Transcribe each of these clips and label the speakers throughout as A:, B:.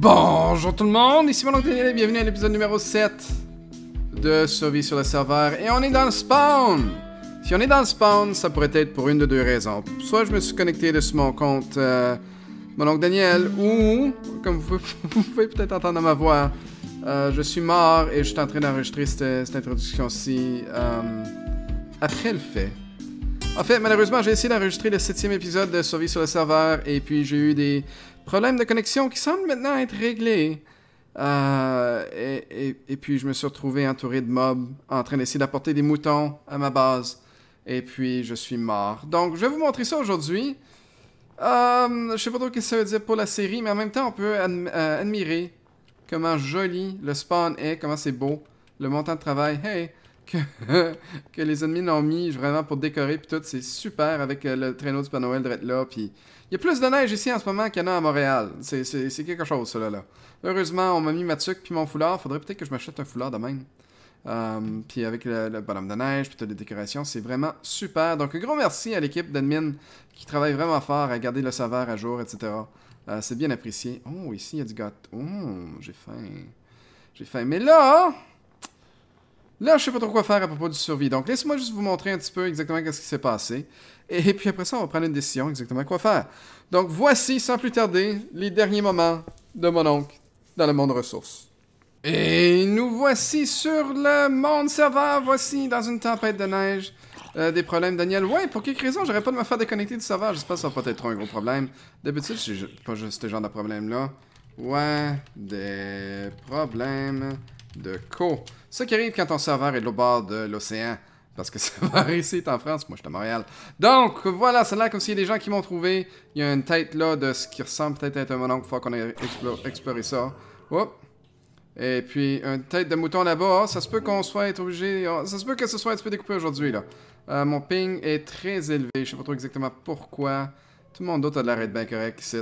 A: Bonjour tout le monde, ici Daniel et bienvenue à l'épisode numéro 7 de Survie sur le serveur. Et on est dans le spawn! Si on est dans le spawn, ça pourrait être pour une de deux raisons. Soit je me suis connecté de mon compte euh, mon oncle Daniel, ou, comme vous, pouvez peut-être entendre ma voix, euh, je suis mort et je suis en train d'enregistrer cette, introduction-ci euh, après le fait. En fait, malheureusement, j'ai essayé d'enregistrer le septième épisode de Survie sur le serveur et puis j'ai eu des problème de connexion qui semble maintenant être réglé. Euh, et, puis je me suis retrouvé entouré de mobs en train d'essayer d'apporter des moutons à ma base. Et puis je suis mort. Donc je vais vous montrer ça aujourd'hui. Euh, je sais pas trop ce que ça veut dire pour la série, mais en même temps on peut euh, admirer comment joli le spawn est, comment c'est beau, le montant de travail. Hey, que, les ennemis ont mis vraiment pour décorer, puis tout, c'est super avec euh, le traîneau du Père Noël être là, puis... Il y a plus de neige ici en ce moment qu'il y en a à Montréal. C'est quelque chose, cela là. Heureusement, on m'a mis ma tuque puis mon foulard. Faudrait peut-être que je m'achète un foulard de même. Euh, puis avec le, bonhomme de neige, puis toutes les décorations, c'est vraiment super. Donc, un gros merci à l'équipe d'admin qui travaille vraiment fort à garder le saveur à jour, etc. Euh, c'est bien apprécié. Oh, ici, il y a du gâteau. Oh, j'ai faim. J'ai faim. Mais là... Là, je sais pas trop quoi faire à propos du survie, donc laissez-moi juste vous montrer un petit peu exactement quest ce qui s'est passé. Et, puis après ça, on va prendre une décision exactement quoi faire. Donc voici, sans plus tarder, les derniers moments de mon oncle dans le monde ressources. Et nous voici sur le monde serveur, voici dans une tempête de neige. Euh, des problèmes, Daniel. Ouais, pour quelque raison, j'aurais pas de me faire déconnecter du serveur. J'espère que ça va être trop un gros problème. D'habitude, j'ai pas juste ce genre de problème-là. Ouais, des problèmes de co. Ce qui arrive quand ton serveur est de l'autre bord de l'océan. Parce que ça va ici, en France, moi je suis à Montréal. Donc voilà, c'est là comme s'il y a des gens qui m'ont trouvé. Il y a une tête là de ce qui ressemble peut-être à un mononcle, faut qu'on ait exploré ça. Hop. Et puis une tête de mouton là-bas, ah, ça se peut qu'on soit obligé, ah, ça se peut que ce soit un petit peu découpé aujourd'hui là. Euh, mon ping est très élevé, je sais pas trop exactement pourquoi. Tout le monde d'autre a de la bien correct ici.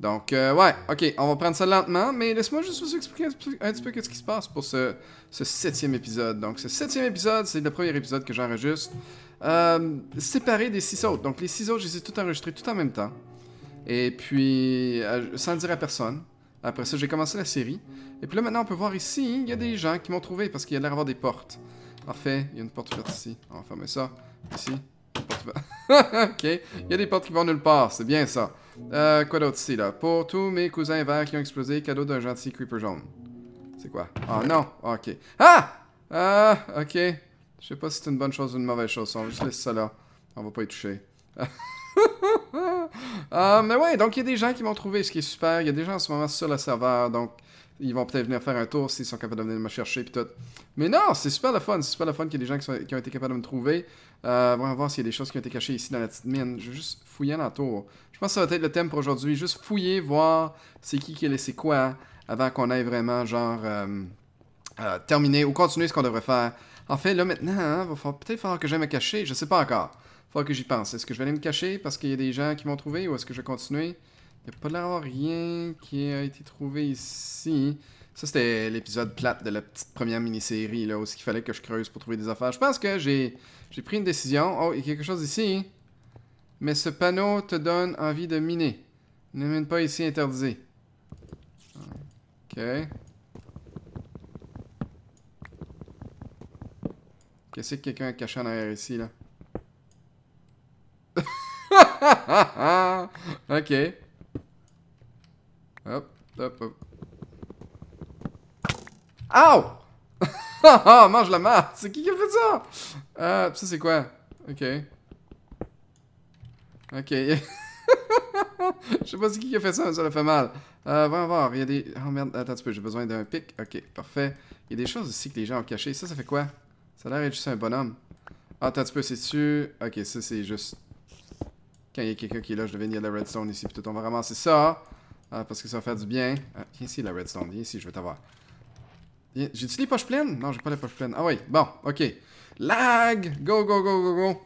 A: Donc, euh, ouais, ok, on va prendre ça lentement, mais laisse-moi juste vous expliquer un petit peu ce qui se passe pour ce, septième épisode. Donc, ce septième épisode, c'est le premier épisode que j'enregistre, euh, séparé des six autres. Donc, les six autres, j'ai ai tout enregistré tout en même temps, et puis, euh, sans le dire à personne. Après ça, j'ai commencé la série. Et puis là, maintenant, on peut voir ici, il y a des gens qui m'ont trouvé parce qu'il y a l'air d'avoir des portes. Parfait, il y a une porte ouverte ici. On va fermer ça. Ici, porte ok, il y a des portes qui vont nulle part, c'est bien ça. Euh, quoi d'autre ici, là? Pour tous mes cousins verts qui ont explosé, cadeau d'un gentil creeper jaune. C'est quoi? Oh non! Ah, ok. Ah! Ah! Ok. Je sais pas si c'est une bonne chose ou une mauvaise chose. On va juste laisser ça là. On va pas y toucher. Ah, mais ouais, donc il y a des gens qui vont trouver ce qui est super. Il y a des gens en ce moment sur le serveur, donc ils vont peut-être venir faire un tour s'ils sont capables de venir me chercher puis tout. Mais non, c'est super le fun, c'est super le fun qu'il y a des gens qui, ont été capables de me trouver. Euh, on va voir s'il y a des choses qui ont été cachées ici dans la petite mine. Je vais juste fouiller entour. Je pense que ça va être le thème pour aujourd'hui. Juste fouiller, voir c'est qui qui a laissé quoi avant qu'on aille vraiment genre euh, euh, terminer ou continuer ce qu'on devrait faire. En fait, là maintenant, il hein, va peut-être falloir que j'aille me cacher, je sais pas encore. Faut que j'y pense. Est-ce que je vais aller me cacher parce qu'il y a des gens qui m'ont trouvé ou est-ce que je vais continuer? Il n'y a pas l'air d'avoir rien qui a été trouvé ici. Ça, c'était l'épisode plate de la petite première mini-série, là, où il fallait que je creuse pour trouver des affaires. Je pense que j'ai pris une décision. Oh, il y a quelque chose ici. Mais ce panneau te donne envie de miner. Ne mine pas ici interdit. Ok. Qu'est-ce que quelqu'un a caché en arrière ici, là? ok. Hop, hop, hop. Ow! ah, mange la marde! C'est qui qui a fait ça? Euh, ça c'est quoi? Ok. Ok. Je sais pas c'est qui qui a fait ça, mais ça le fait mal. Euh, voyons voir, il y a des... Oh merde, attends un petit peu, j'ai besoin d'un pic. Ok, parfait. Il y a des choses ici que les gens ont cachées. Ça, ça fait quoi? Ça a l'air d'être juste un bonhomme. Ah, attends un petit peu, c'est-tu... Ok, ça c'est juste quand il y a quelqu'un qui est là, je devine, il y a la redstone ici. on va ramasser ça. Hein, parce que ça va faire du bien. Euh, viens ici, la redstone. Viens ici, je vais t'avoir. J'ai-tu les poches pleines? Non, j'ai pas les poches pleines. Ah oui, bon, ok. Lag! Go, go, go, go, go!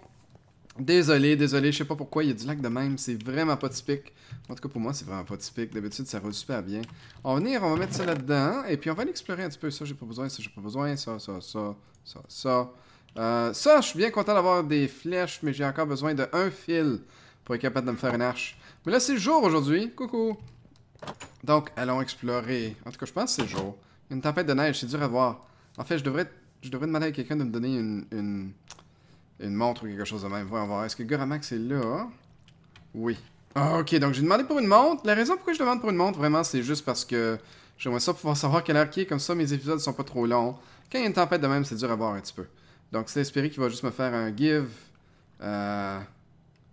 A: Désolé, désolé, je sais pas pourquoi il y a du lag de même, c'est vraiment pas typique. En tout cas, pour moi, c'est vraiment pas typique. D'habitude, ça roule super bien. On va venir, on va mettre ça là-dedans, et puis on va l'explorer un petit peu. Ça, j'ai pas besoin, ça, j'ai pas besoin, ça, ça, ça, ça, ça. Euh, ça, je suis bien content d'avoir des flèches, mais j'ai encore besoin de un fil pour être capable de me faire une arche. Mais là, c'est jour aujourd'hui. Coucou. Donc, allons explorer. En tout cas, je pense que c'est jour. Il y a une tempête de neige, c'est dur à voir. En fait, je devrais, je devrais demander à quelqu'un de me donner une, une, montre ou quelque chose de même. Voyons voir. Est-ce que Goramax est là? Oui. Ah, ok, donc j'ai demandé pour une montre. La raison pourquoi je demande pour une montre, vraiment, c'est juste parce que j'aimerais ça pouvoir savoir quelle heure qui est. Comme ça, mes épisodes sont pas trop longs. Quand il y a une tempête de même, c'est dur à voir un petit peu. Donc, c'est espéré qu'il va juste me faire un give. Euh...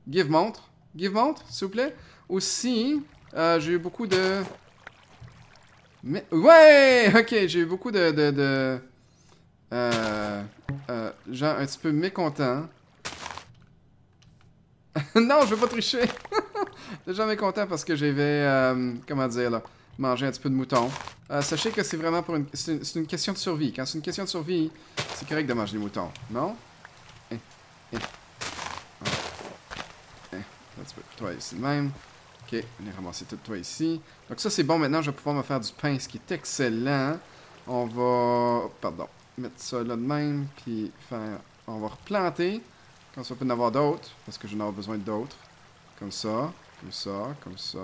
A: Give montre. Give montre, s'il vous plaît. Aussi, euh, j'ai eu beaucoup de... Mais... Ouais! Ok, j'ai eu beaucoup de... de, de... Euh, euh, genre un petit peu mécontent. non, je veux pas tricher! Déjà mécontent parce que j'avais... Euh, comment dire, là? Manger un petit peu de mouton. Euh, sachez que c'est vraiment pour une... C'est une, une question de survie. Quand c'est une question de survie, c'est correct de manger des moutons, non? Toi ici même. Ok, on est ramassé tout toi ici. Donc ça c'est bon, maintenant je vais pouvoir me faire du pain, ce qui est excellent. On va... Pardon. Mettre ça là de même, puis faire... On va replanter. Comme ça, on peut en avoir d'autres, parce que en aurai besoin d'autres. Comme ça, comme ça, comme ça,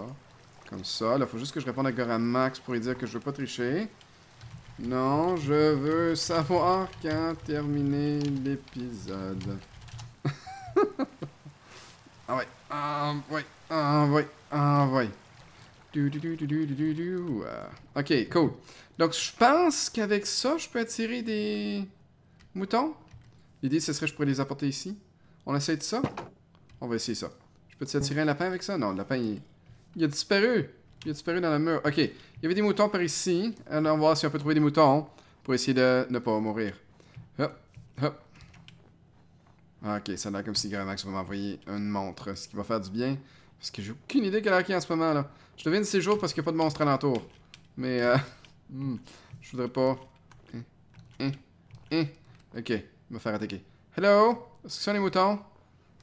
A: comme ça. Là, faut juste que je réponde à Max pour lui dire que je veux pas tricher. Non, je veux savoir quand terminer l'épisode. ah ouais. Ah envoie, envoie. Du, du, du, du euh. ok, cool. Donc, je pense qu'avec ça, je peux attirer des moutons. L'idée, ce serait que je pourrais les apporter ici. On essaie de ça? On va essayer ça. Je peux-tu attirer un lapin avec ça? Non, le lapin, il... a disparu. Il a disparu dans la mur. Ok, il y avait des moutons par ici. Alors, on va voir si on peut trouver des moutons pour essayer de ne pas mourir. Hop, hop. Ah, ok, ça a l'air comme si Max. va m'envoyer une montre, ce qui va faire du bien. Parce que j'ai aucune idée quelle a qui en ce moment, là. Je devine ces jours parce qu'il n'y a pas de monstre alentour. Mais, euh... Hmm, je voudrais pas... Hein, hein, hein. Ok, me faire attaquer. Hello? Est-ce que sont les moutons?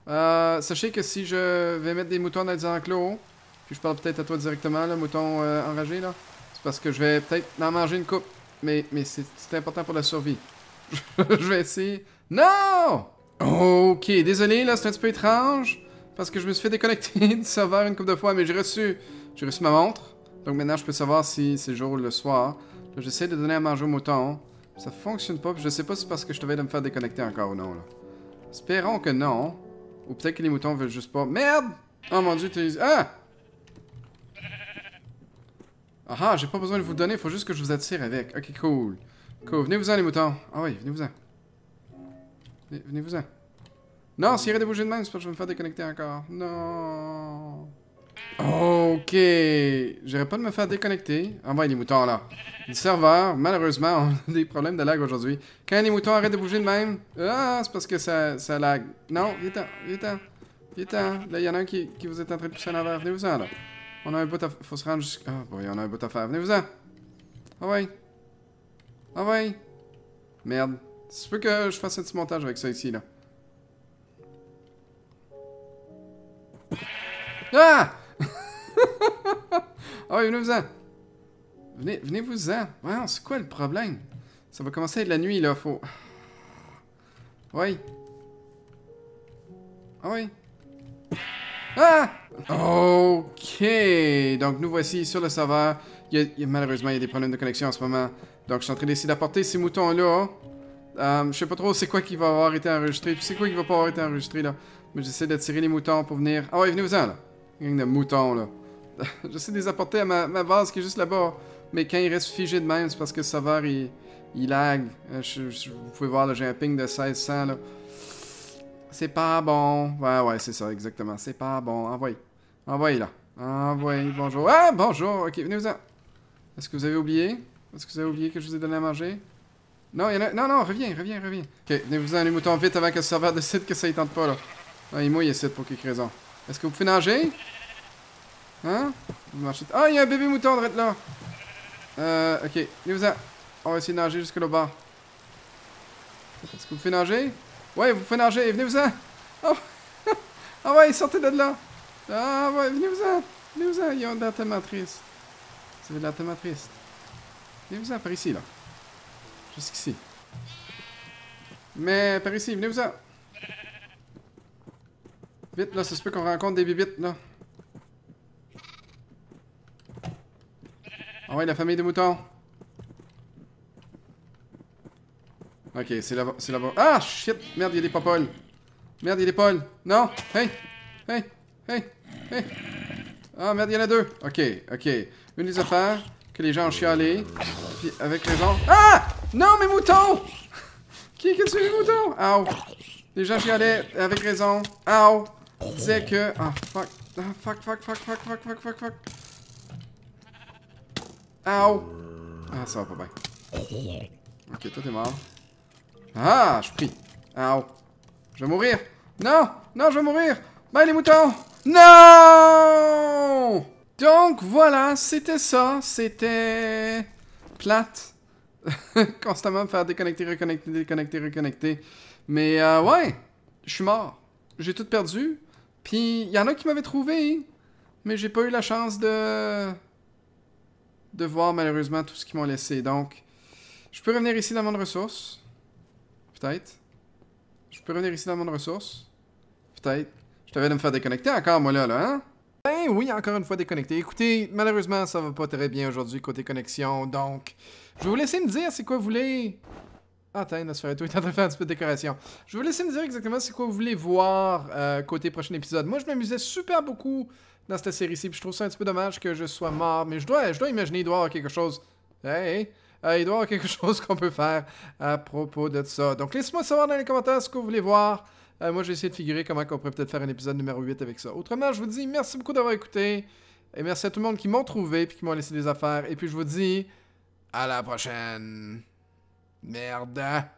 A: Euh, sachez que si je vais mettre des moutons dans des enclos, puis je parle peut-être à toi directement, le mouton euh, enragé, là, c'est parce que je vais peut-être en manger une coupe. Mais, mais c'est important pour la survie. je vais essayer... Non! Ok, désolé, là, c'est un petit peu étrange. Parce que je me suis fait déconnecter du serveur une couple de fois, mais j'ai reçu, j'ai reçu ma montre. Donc maintenant, je peux savoir si c'est jour ou le soir. j'essaie de donner à manger au mouton. Ça fonctionne pas, je sais pas si c'est parce que je devais me faire déconnecter encore ou non, là. Espérons que non. Ou peut-être que les moutons veulent juste pas... Merde! Oh mon dieu, t'es... Ah! Ah ah, j'ai pas besoin de vous donner, faut juste que je vous attire avec. Ok, cool. Cool, venez-vous-en les moutons. Ah oui, venez-vous-en. Venez-vous-en. Non, s'il arrête de bouger de même, c'est parce que je vais me faire déconnecter encore. Non. Ok. J'irai pas de me faire déconnecter. Envoyez les moutons là. Le serveur, malheureusement, on a des problèmes de lag aujourd'hui. Quand les moutons arrêtent de bouger de même, ah, c'est parce que ça, ça lag. Non, vite, vite, vite. Là, il y en a un qui, qui vous est en train de pousser en avant. Venez-vous-en là. On a un bout à. Faut se rendre jusqu'à. Ah, il y en a un bout à faire. Venez-vous-en. Ah ouais. Ah Merde. Je peux que je fasse un petit montage avec ça ici, là. Ah! oh, venez-vous-en! Venez, vous en venez vous en c'est quoi le problème? Ça va commencer à être la nuit, là, faut... Oui. Ah oui. Ah! Ok! Donc, nous voici sur le serveur. malheureusement, il y a des problèmes de connexion en ce moment. Donc, je suis en train d'essayer d'apporter ces moutons-là. Euh, je sais pas trop c'est quoi qui va avoir été enregistré, puis c'est quoi qui va pas avoir été enregistré là. Mais j'essaie d'attirer les moutons pour venir. Ah ouais, venez-vous-en là. Gang de moutons là. j'essaie de les apporter à ma, base qui est juste là-bas. Mais quand il reste figé de même, c'est parce que le serveur il, il lag. Euh, vous pouvez voir, là j'ai un ping de 1600 là. C'est pas bon. Ouais, ouais, c'est ça, exactement. C'est pas bon. Envoyez. Envoyez là. Envoyez. Bonjour. Ah, bonjour. Ok, venez-vous-en. Est-ce que vous avez oublié Est-ce que vous avez oublié que je vous ai donné à manger non, a... Non, non, reviens, reviens, reviens. Ok, venez-vous-en les moutons vite avant que le serveur décide que ça y tente pas, là. Ah, il mouille ici pour quelque raison. Est-ce que vous pouvez nager? Hein? Ah, il y a un bébé mouton droite là. Euh, ok. Venez-vous-en. On va essayer de nager jusque là bas. Est-ce que vous pouvez nager? Ouais, vous pouvez nager. Venez-vous-en. Oh. ah ouais, sortez de là. Ah ouais, venez-vous-en. Venez-vous-en. y y de la tellement C'est de la tellement Venez-vous-en par ici, là. Jusqu'ici. Mais par ici, venez-vous-en. Vite, là, ça se peut qu'on rencontre des bibites, là. Ah ouais, la famille des moutons. Ok, c'est là-bas. C'est là Ah, shit! Merde, il y a des popoles. Merde, il y a des Non! Hey! Hey! Hey! Hey! Ah, merde, il y en a deux. Ok, ok. Une des affaires que les gens ont chialé. Puis avec les gens... Ah! Non, mes moutons Qui est ce que tu mes moutons Ow Les gens allé avec raison. Ow C'est que. Ah, fuck. Ah, fuck, fuck, fuck, fuck, fuck, fuck, fuck, Ow Ah, ça va pas bien. Ok, toi t'es mort. Ah, je prie. Ow Je vais mourir Non Non, je vais mourir Bye les moutons Non Donc voilà, c'était ça. C'était plate. Constamment me faire déconnecter, reconnecter, déconnecter, reconnecter. Mais euh, ouais, je suis mort. J'ai tout perdu. Puis il y en a qui m'avaient trouvé. Mais j'ai pas eu la chance de. de voir malheureusement tout ce qu'ils m'ont laissé. Donc, je peux revenir ici dans mon ressource. Peut-être. Je peux revenir ici dans mon ressource. Peut-être. Je t'avais de me faire déconnecter encore, moi là, là, hein? Ben oui, encore une fois déconnecté. Écoutez, malheureusement, ça va pas très bien aujourd'hui côté connexion, donc je vais vous laisser me dire c'est quoi vous voulez. Ah, attends, est en train de faire un petit peu de décoration. Je vais vous laisser me dire exactement c'est quoi vous voulez voir euh, côté prochain épisode. Moi, je m'amusais super beaucoup dans cette série-ci, puis je trouve ça un petit peu dommage que je sois mort, mais je dois, je dois imaginer, il doit avoir quelque chose. Hey! Euh, il doit y avoir quelque chose qu'on peut faire à propos de ça. Donc laissez-moi savoir dans les commentaires ce que vous voulez voir. Euh, moi, j'ai essayé de figurer comment on pourrait peut-être faire un épisode numéro 8 avec ça. Autrement, je vous dis merci beaucoup d'avoir écouté. Et merci à tout le monde qui m'ont trouvé et qui m'ont laissé des affaires. Et puis, je vous dis à la prochaine. Merde.